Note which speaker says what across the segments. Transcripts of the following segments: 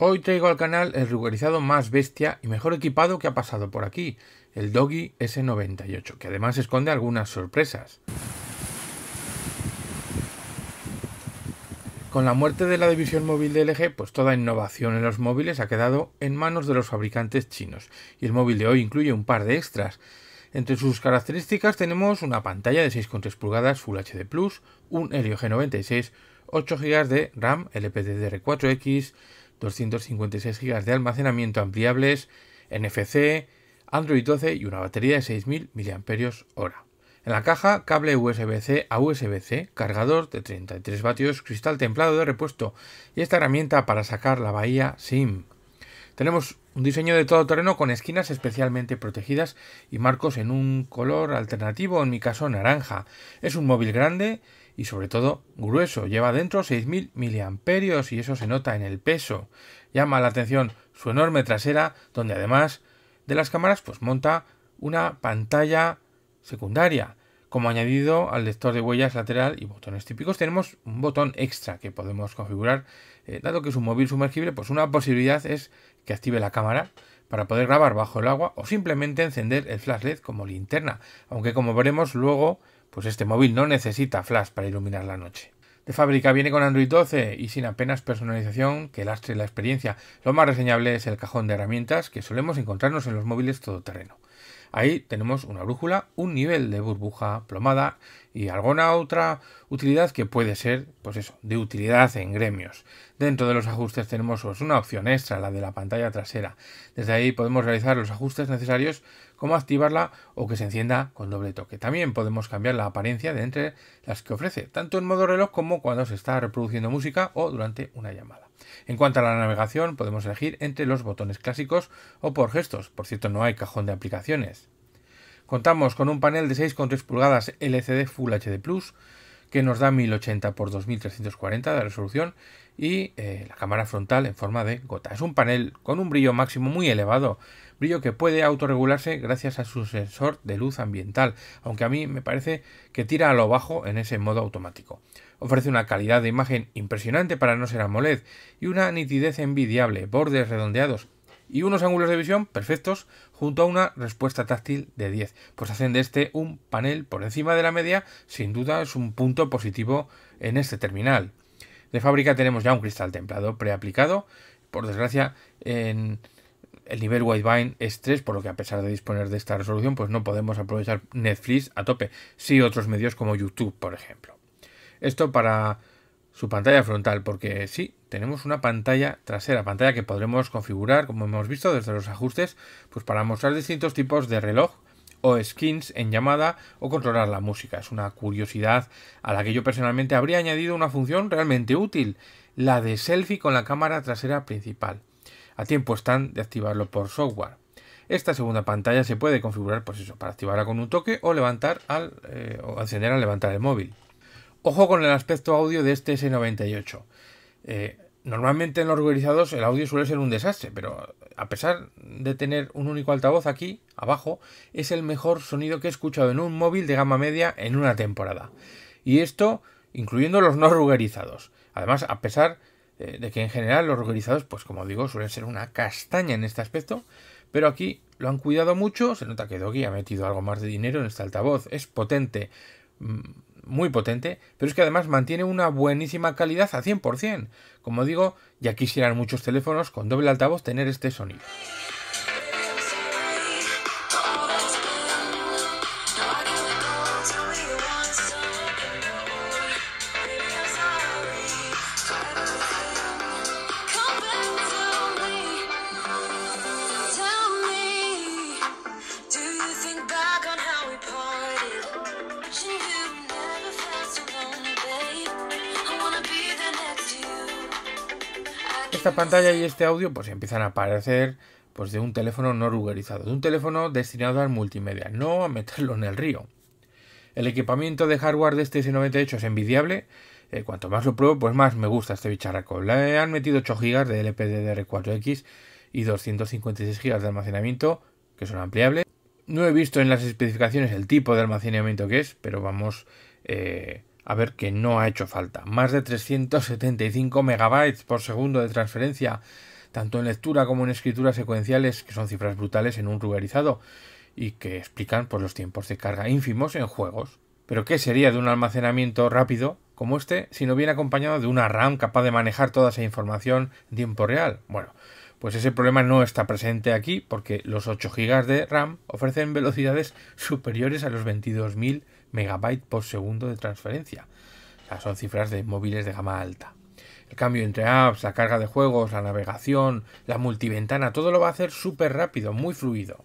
Speaker 1: Hoy traigo al canal el ruborizado más bestia y mejor equipado que ha pasado por aquí, el Doggy S98, que además esconde algunas sorpresas. Con la muerte de la división móvil de LG, pues toda innovación en los móviles ha quedado en manos de los fabricantes chinos, y el móvil de hoy incluye un par de extras. Entre sus características tenemos una pantalla de 6,3 pulgadas Full HD+, un Helio G96, 8 GB de RAM LPDDR4X, 256 GB de almacenamiento ampliables, NFC, Android 12 y una batería de 6.000 mAh. En la caja, cable USB-C a USB-C, cargador de 33 vatios, cristal templado de repuesto y esta herramienta para sacar la bahía SIM. Tenemos un diseño de todo terreno con esquinas especialmente protegidas y marcos en un color alternativo, en mi caso naranja. Es un móvil grande y sobre todo grueso. Lleva dentro 6.000 miliamperios y eso se nota en el peso. Llama la atención su enorme trasera, donde además de las cámaras, pues monta una pantalla secundaria. Como añadido al lector de huellas lateral y botones típicos, tenemos un botón extra que podemos configurar. Eh, dado que es un móvil sumergible, pues una posibilidad es que active la cámara para poder grabar bajo el agua o simplemente encender el flash LED como linterna. Aunque como veremos luego pues este móvil no necesita flash para iluminar la noche. De fábrica viene con Android 12 y sin apenas personalización que lastre la experiencia. Lo más reseñable es el cajón de herramientas que solemos encontrarnos en los móviles todoterreno. Ahí tenemos una brújula, un nivel de burbuja plomada y alguna otra utilidad que puede ser, pues eso, de utilidad en gremios. Dentro de los ajustes tenemos pues, una opción extra, la de la pantalla trasera. Desde ahí podemos realizar los ajustes necesarios cómo activarla o que se encienda con doble toque. También podemos cambiar la apariencia de entre las que ofrece, tanto en modo reloj como cuando se está reproduciendo música o durante una llamada. En cuanto a la navegación, podemos elegir entre los botones clásicos o por gestos. Por cierto, no hay cajón de aplicaciones. Contamos con un panel de 6,3 pulgadas LCD Full HD Plus, que nos da 1080 x 2340 de resolución y eh, la cámara frontal en forma de gota. Es un panel con un brillo máximo muy elevado, brillo que puede autorregularse gracias a su sensor de luz ambiental, aunque a mí me parece que tira a lo bajo en ese modo automático. Ofrece una calidad de imagen impresionante para no ser AMOLED y una nitidez envidiable, bordes redondeados y unos ángulos de visión perfectos junto a una respuesta táctil de 10. Pues hacen de este un panel por encima de la media, sin duda es un punto positivo en este terminal. De fábrica tenemos ya un cristal templado preaplicado, por desgracia en el nivel Widevine es 3, por lo que a pesar de disponer de esta resolución, pues no podemos aprovechar Netflix a tope, sí otros medios como YouTube, por ejemplo. Esto para su pantalla frontal, porque sí, tenemos una pantalla trasera, pantalla que podremos configurar, como hemos visto desde los ajustes, pues para mostrar distintos tipos de reloj o skins en llamada o controlar la música. Es una curiosidad a la que yo personalmente habría añadido una función realmente útil, la de selfie con la cámara trasera principal. A tiempo están de activarlo por software. Esta segunda pantalla se puede configurar, pues eso, para activarla con un toque o levantar al, eh, o encender al levantar el móvil. Ojo con el aspecto audio de este S98. Eh, normalmente en los rugerizados el audio suele ser un desastre, pero a pesar de tener un único altavoz aquí, abajo, es el mejor sonido que he escuchado en un móvil de gama media en una temporada. Y esto incluyendo los no rugerizados. Además, a pesar eh, de que en general los rugerizados, pues como digo, suelen ser una castaña en este aspecto, pero aquí lo han cuidado mucho, se nota que Doggy ha metido algo más de dinero en este altavoz, es potente, mm, muy potente, pero es que además mantiene una buenísima calidad a 100%. Como digo, ya quisieran muchos teléfonos con doble altavoz tener este sonido. esta pantalla y este audio pues empiezan a aparecer pues de un teléfono no regularizado de un teléfono destinado al multimedia, no a meterlo en el río. El equipamiento de hardware de este S98 es envidiable, eh, cuanto más lo pruebo pues más me gusta este bicharraco. Le han metido 8 GB de LPDDR4X y 256 GB de almacenamiento, que son ampliables. No he visto en las especificaciones el tipo de almacenamiento que es, pero vamos, eh, a ver que no ha hecho falta. Más de 375 megabytes por segundo de transferencia, tanto en lectura como en escritura secuenciales, que son cifras brutales en un ruberizado y que explican por pues, los tiempos de carga ínfimos en juegos. Pero ¿qué sería de un almacenamiento rápido como este si no viene acompañado de una RAM capaz de manejar toda esa información en tiempo real? Bueno, pues ese problema no está presente aquí porque los 8 GB de RAM ofrecen velocidades superiores a los 22.000 megabyte por segundo de transferencia. son cifras de móviles de gama alta. El cambio entre apps, la carga de juegos, la navegación, la multiventana, todo lo va a hacer súper rápido, muy fluido.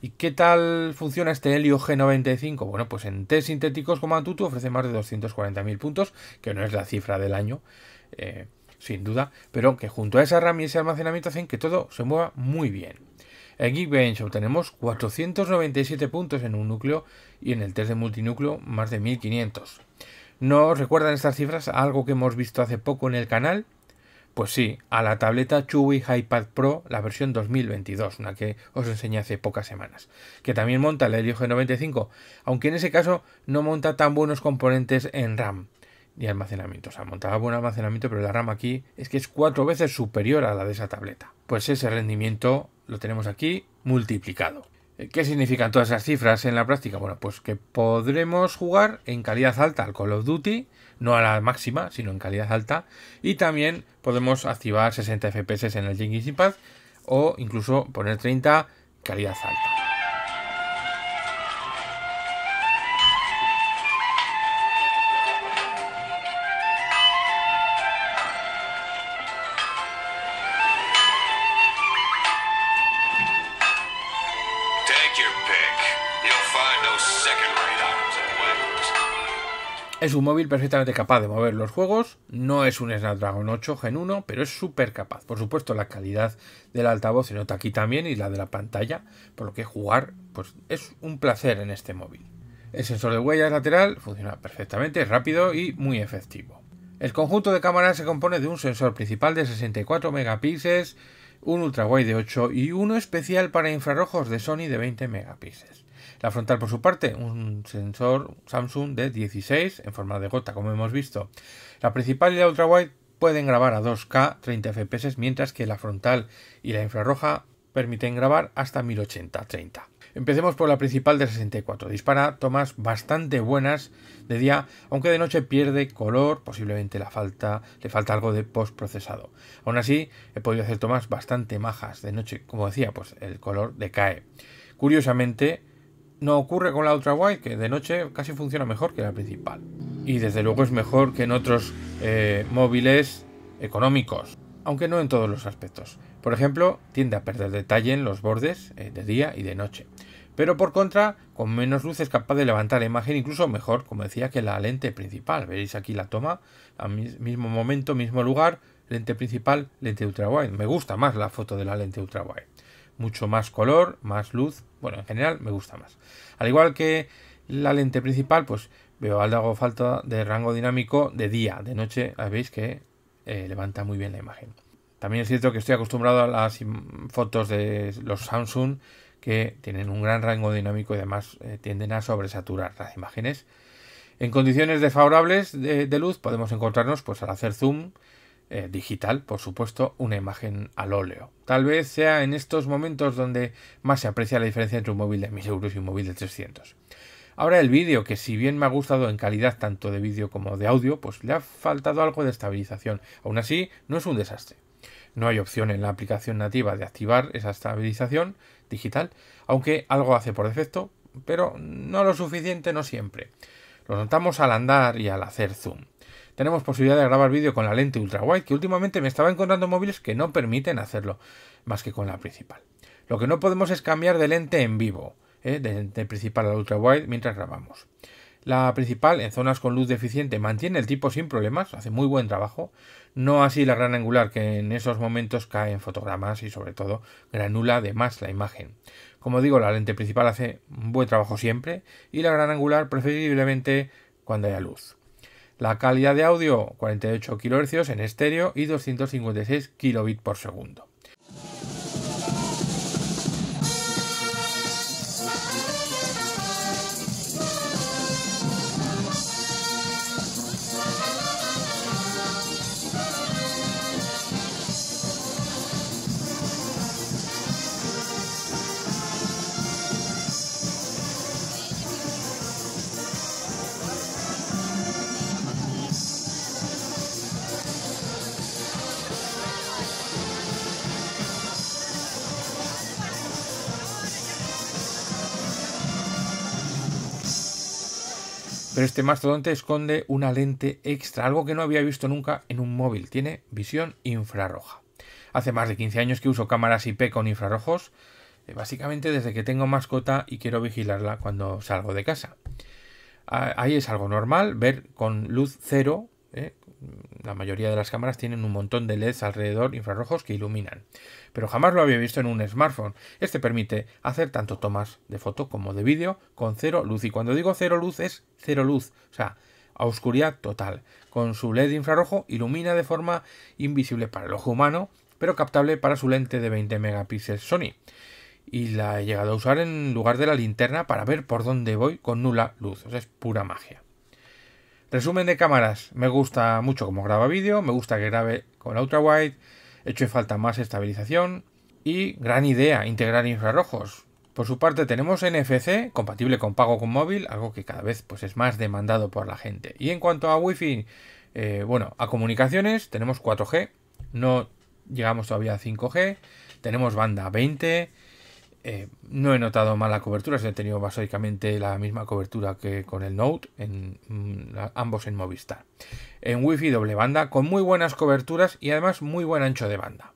Speaker 1: ¿Y qué tal funciona este Helio G95? Bueno, pues en test sintéticos como Antutu ofrece más de 240.000 puntos, que no es la cifra del año, eh, sin duda, pero que junto a esa RAM y ese almacenamiento hacen que todo se mueva muy bien. En Geekbench obtenemos 497 puntos en un núcleo y en el test de multinúcleo más de 1500. ¿No recuerdan estas cifras algo que hemos visto hace poco en el canal? Pues sí, a la tableta Chewy iPad Pro, la versión 2022, una que os enseñé hace pocas semanas, que también monta el Helio G95, aunque en ese caso no monta tan buenos componentes en RAM y almacenamiento. O sea, montaba buen almacenamiento, pero la RAM aquí es que es cuatro veces superior a la de esa tableta. Pues ese rendimiento lo tenemos aquí multiplicado. Eh, ¿Qué significan todas esas cifras en la práctica? Bueno, pues que podremos jugar en calidad alta al Call of Duty, no a la máxima, sino en calidad alta, y también podemos activar 60 FPS en el Jenkins Impact o incluso poner 30 calidad alta. Es un móvil perfectamente capaz de mover los juegos, no es un Snapdragon 8 Gen 1, pero es súper capaz. Por supuesto, la calidad del altavoz se nota aquí también y la de la pantalla, por lo que jugar pues, es un placer en este móvil. El sensor de huellas lateral funciona perfectamente, es rápido y muy efectivo. El conjunto de cámaras se compone de un sensor principal de 64 megapíxeles, un ultrawide de 8 y uno especial para infrarrojos de Sony de 20 megapíxeles. La frontal, por su parte, un sensor Samsung de 16 en forma de gota, como hemos visto. La principal y la wide pueden grabar a 2K 30 FPS, mientras que la frontal y la infrarroja permiten grabar hasta 1080-30. Empecemos por la principal de 64. Dispara tomas bastante buenas de día, aunque de noche pierde color, posiblemente falta, le falta algo de postprocesado. Aún así, he podido hacer tomas bastante majas de noche. Como decía, pues el color decae. Curiosamente, no ocurre con la ultra wide que de noche casi funciona mejor que la principal. Y desde luego es mejor que en otros eh, móviles económicos, aunque no en todos los aspectos. Por ejemplo, tiende a perder detalle en los bordes eh, de día y de noche. Pero por contra, con menos luz es capaz de levantar la imagen incluso mejor, como decía, que la lente principal. Veréis aquí la toma, al mismo momento, mismo lugar, lente principal, lente ultra wide. Me gusta más la foto de la lente ultra wide mucho más color, más luz. Bueno, en general me gusta más. Al igual que la lente principal, pues veo algo falta de rango dinámico de día. De noche veis que eh, levanta muy bien la imagen. También es cierto que estoy acostumbrado a las fotos de los Samsung que tienen un gran rango dinámico y además eh, tienden a sobresaturar las imágenes. En condiciones desfavorables de, luz podemos encontrarnos pues al hacer zoom eh, digital, por supuesto, una imagen al óleo. Tal vez sea en estos momentos donde más se aprecia la diferencia entre un móvil de 1000 euros y un móvil de 300. Ahora el vídeo, que si bien me ha gustado en calidad tanto de vídeo como de audio, pues le ha faltado algo de estabilización. Aún así, no es un desastre. No hay opción en la aplicación nativa de activar esa estabilización digital, aunque algo hace por defecto, pero no lo suficiente, no siempre. Lo notamos al andar y al hacer zoom. Tenemos posibilidad de grabar vídeo con la lente wide, que últimamente me estaba encontrando móviles que no permiten hacerlo más que con la principal. Lo que no podemos es cambiar de lente en vivo, ¿eh? de lente principal a ultra wide mientras grabamos. La principal, en zonas con luz deficiente, mantiene el tipo sin problemas, hace muy buen trabajo. No así la gran angular, que en esos momentos cae en fotogramas y sobre todo granula de más la imagen. Como digo, la lente principal hace un buen trabajo siempre y la gran angular preferiblemente cuando haya luz. La calidad de audio 48 kHz en estéreo y 256 kbps Pero este mastodonte esconde una lente extra, algo que no había visto nunca en un móvil. Tiene visión infrarroja. Hace más de 15 años que uso cámaras IP con infrarrojos, eh, básicamente desde que tengo mascota y quiero vigilarla cuando salgo de casa. Ah, ahí es algo normal ver con luz cero ¿eh? La mayoría de las cámaras tienen un montón de LEDs alrededor infrarrojos que iluminan, pero jamás lo había visto en un smartphone. Este permite hacer tanto tomas de foto como de vídeo con cero luz. Y cuando digo cero luz es cero luz, o sea, a oscuridad total. Con su LED infrarrojo ilumina de forma invisible para el ojo humano, pero captable para su lente de 20 megapíxeles Sony. Y la he llegado a usar en lugar de la linterna para ver por dónde voy con nula luz. O sea, es pura magia. Resumen de cámaras. Me gusta mucho cómo graba vídeo, me gusta que grabe con ultra ultrawide, hecho de falta más estabilización y gran idea integrar infrarrojos. Por su parte tenemos NFC compatible con pago con móvil, algo que cada vez pues, es más demandado por la gente. Y en cuanto a wifi, eh, bueno, a comunicaciones tenemos 4G, no llegamos todavía a 5G, tenemos banda 20, eh, no he notado mala cobertura, he tenido básicamente la misma cobertura que con el Note, en, mm, ambos en Movistar. En Wi-Fi doble banda, con muy buenas coberturas y además muy buen ancho de banda.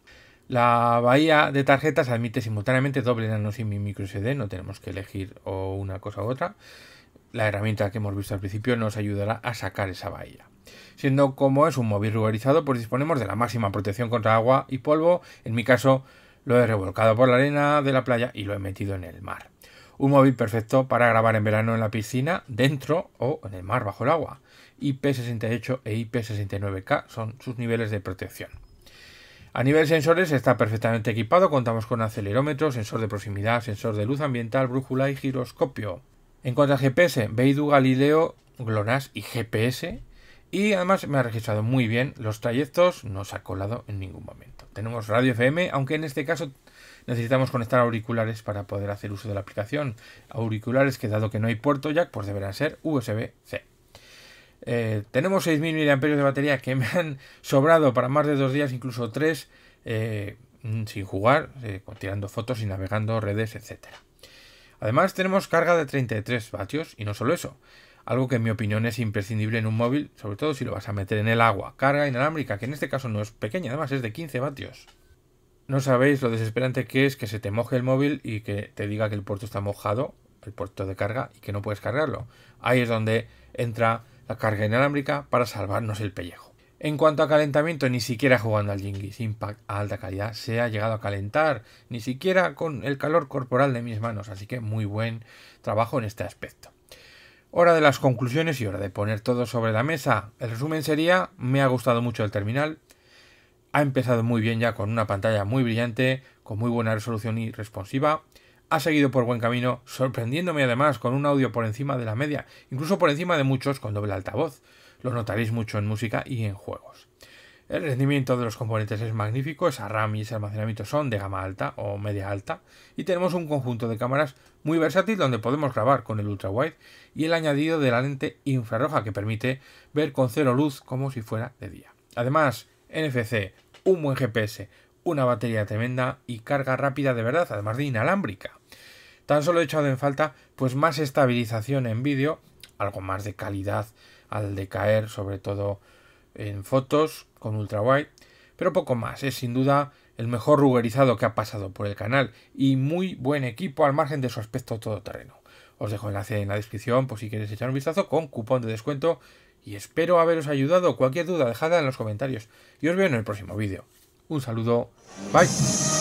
Speaker 1: La bahía de tarjetas admite simultáneamente doble nano SIM y micro SD, no tenemos que elegir o una cosa u otra. La herramienta que hemos visto al principio nos ayudará a sacar esa bahía. Siendo como es un móvil ruborizado, pues disponemos de la máxima protección contra agua y polvo, en mi caso lo he revolcado por la arena de la playa y lo he metido en el mar. Un móvil perfecto para grabar en verano en la piscina, dentro o en el mar bajo el agua. IP68 e IP69K son sus niveles de protección. A nivel sensores está perfectamente equipado, contamos con acelerómetro, sensor de proximidad, sensor de luz ambiental, brújula y giroscopio. En cuanto a GPS, Beidou, Galileo, GLONASS y GPS y además me ha registrado muy bien los trayectos, no se ha colado en ningún momento. Tenemos radio FM, aunque en este caso necesitamos conectar auriculares para poder hacer uso de la aplicación. Auriculares que dado que no hay puerto jack, pues deberán ser USB-C. Eh, tenemos 6.000 mAh de batería que me han sobrado para más de dos días, incluso tres, eh, mm, sin jugar, eh, tirando fotos y navegando redes, etc. Además tenemos carga de 33 vatios y no solo eso, algo que en mi opinión es imprescindible en un móvil, sobre todo si lo vas a meter en el agua. Carga inalámbrica, que en este caso no es pequeña, además es de 15 vatios. No sabéis lo desesperante que es que se te moje el móvil y que te diga que el puerto está mojado, el puerto de carga, y que no puedes cargarlo. Ahí es donde entra la carga inalámbrica para salvarnos el pellejo. En cuanto a calentamiento, ni siquiera jugando al Jingis Impact a alta calidad se ha llegado a calentar, ni siquiera con el calor corporal de mis manos, así que muy buen trabajo en este aspecto. Hora de las conclusiones y hora de poner todo sobre la mesa. El resumen sería, me ha gustado mucho el terminal. Ha empezado muy bien ya con una pantalla muy brillante, con muy buena resolución y responsiva. Ha seguido por buen camino, sorprendiéndome además con un audio por encima de la media, incluso por encima de muchos con doble altavoz. Lo notaréis mucho en música y en juegos. El rendimiento de los componentes es magnífico, esa RAM y ese almacenamiento son de gama alta o media alta, y tenemos un conjunto de cámaras muy versátil donde podemos grabar con el ultrawide y el añadido de la lente infrarroja que permite ver con cero luz como si fuera de día. Además, NFC, un buen GPS, una batería tremenda y carga rápida de verdad, además de inalámbrica. Tan solo he echado en falta pues más estabilización en vídeo, algo más de calidad al decaer, sobre todo en fotos con ultrawide, pero poco más, es sin duda el mejor rugerizado que ha pasado por el canal y muy buen equipo al margen de su aspecto todoterreno. Os dejo el enlace en la descripción por si queréis echar un vistazo con cupón de descuento y espero haberos ayudado. Cualquier duda dejadla en los comentarios y os veo en el próximo vídeo. Un saludo, bye.